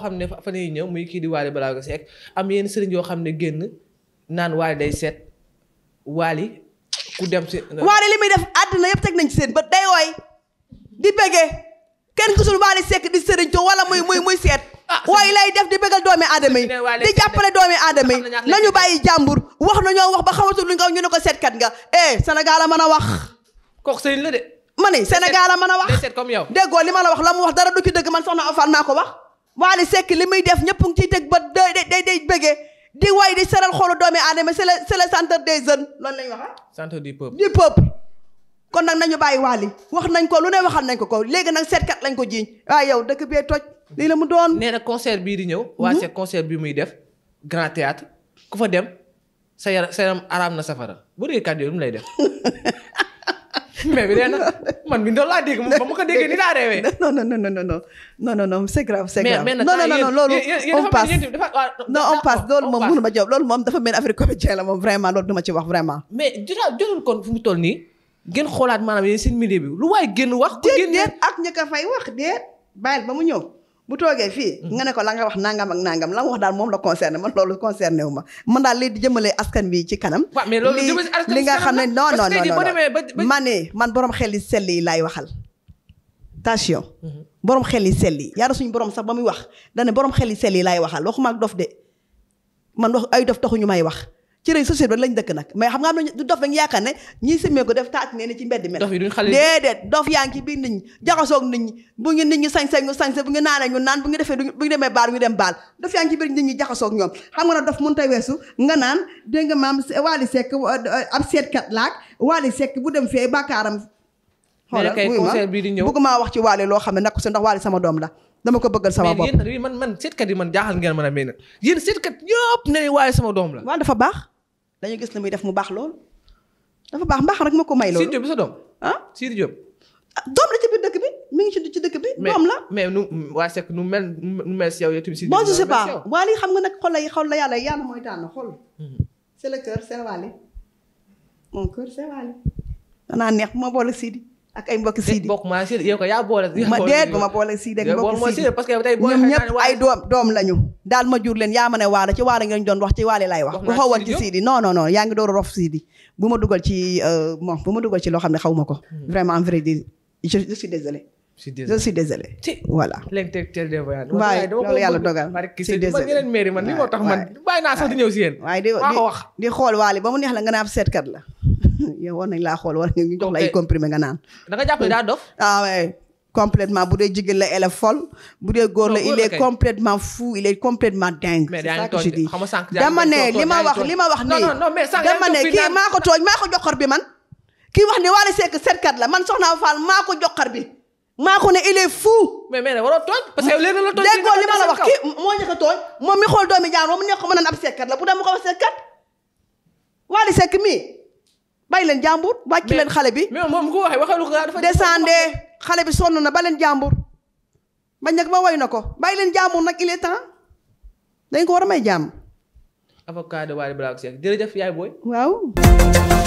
boo xam ne fan yii ñëw muy kii di Waly Balago Seck am yenn sëriñ yoo xam ne génn naan Waly day seet Waly ku dem si. Waly li muy def àdduna yëpp teg nañ seet ba bët day woy di bëggee kenn gisul Waly Seck di sëriñ to wala muy muy muy seet. Ah, woy lay def di bëggal doomi aadama yi di jàppale doomi aadama yi nañu bàyyi jàmbur wax nañoo wax ba xamatul lu nga ñu ne ko seetkat nga eh Sénégal a mën a wax. kooku sëriñ la de. ma ne Sénégal a mën a wax. day seet comme li ma la wax la mu wax dara du ci dëgg man soxna ko Wally sekk li muy def ñëpp ngi ciy teg ba day day day bëggee di way di seral xolu doomi aadama c'est le c'est le centre des jeunes loolu la wax wax ah? centre du peuple du peuple kon nag nañu bàyyi Wally wax nañ ko lu ne waxal nañ ko ko léegi nag seetkat lañ ko jiiñ waaye yow dëkk bee toj lii la mu doon nee na concert bii di ñëw waa mhm. c'est concert bi muy def grand théâtre ku fa dem sa yaram sa araam na safara bu dee kàddu mu lay def mais bi dee na man bi loolu laa dégg moom ba ma ko déggee ni laa reewee. non non non non non non non non c'est grave c'est grave. mais non non non loolu. on passe non on passe loolu moom mënu ma job loolu moom dafa mel ni affaire comédien la moom vraiment loolu du ma ci wax vraiment. mais jotaal jotul kon fu mu toll nii. ngeen xoolaat maanaam yéen seen milieu bi lu waay génn wax. ku génn déet ak ña ka fay wax déet bàyyil ba mu ñëw. bu toge fi mm-hmm. nga ne ko la nga wax nangam ak nangam la wax dal mom la concerné man lolu wuma man dal li di askan bi ci kanam askan li nga xamne non non non ma man borom xel yi sell yi waxal tension mm-hmm. borom xel yi ya yi suñu borom sax bamuy wax dane borom xel yi sell waxal waxuma ak dof de man wax ay dof ñu may wax ci rek société bi lañ dëkk nag mais xam nga am na du dof dañ yaakaar ne ñii simmee ko def taat nee ni ci mbedd mel déedéet dof yaa ngi ci biir nit ñi jaxasoog nit ñi naan bu ngi defee bu ngi demee baal ñu dem baal dof yaa ngi ci biir nit ñi jaxasoog ñoom xam nga ne dof mënut a weesu nga naan dégg nga maam Wally Seck ab seetkat laak Wally Seck bu dem fee bàkkaaram xoolal bii di ñëw bëgguma wax ci waale loo xam ne nag sa ndax waale sama doom la dama ko bëggal sama bopp man man seetkat yi man jaaxal ngeen mën a mel na yéen seetkat ñëpp ne waale sama doom la waaw dafa baax dañu gis la muy def mu baax loolu dafa baax mbaax rek ma ko may loolu Sidy sa doom ah Sidy Diop ah, doom la ci biir dëkk mi ngi ci ci dëkk bi doom la mais nu waaye sekk nu mel nu mel si yow yow tamit si bon je sais pas waale xam nga nag la xol la mooy tànn xol mhm. c'est le cœur c'est waale mon cœur c'est waale danaa neex ak ay mbokk Sidi bokk maa Sidi yow ko yaa boole. ma déet ba ma boole Sidi ak mbokk Sidi ñëpp ay doom doom lañu. daal ma jur leen yaa ma ne waala ci waala ngeen doon wax ci waale laay wax. a rof Sidi. bu ma dugal ci euh, ne xaw ma ko. Hmm. vraiment vrai dire je je suis désolé. je suis désolé. voilà. l'intellectuel xool waale ba mu neex la nga ne ab seetkat la yow war nañ laa xool war nañ ñu jox la ay comprimé nga naan. da nga jàpp ne daa dof. Ah bu dee jigéen la elle est bu dee góor la il est complètement fou il est complètement dingue. c'est ça que li ma wax li ma wax nii. non ne kii maa ko tooñ maa ko joxor bi man. kii wax ne Wally Seck seetkat la man Soxna Fall maa ko joxor bi. maa ko ne il est fou. mais mais waroo tooñ. parce que léegi la tooñ déggoo li ma la wax kii moo ñu tooñ. moom mi xool doomi jaan moom mu nekk ko mën naan ab seetkat la bu dem mu ko wax seetkat Wally Seck mii bàyyi leen jàmbur wàcc leen xale bi. mais moom ku waxee waxalu ko dafa descendé xale bi sonn na ba leen jàmbur. bañ nag ba woy na ko bàyyi leen jàmbur nag il est temps dañ ko war a may jàmm. avocat de Wally Ballago Seck jërëjëf yaay booy. waaw.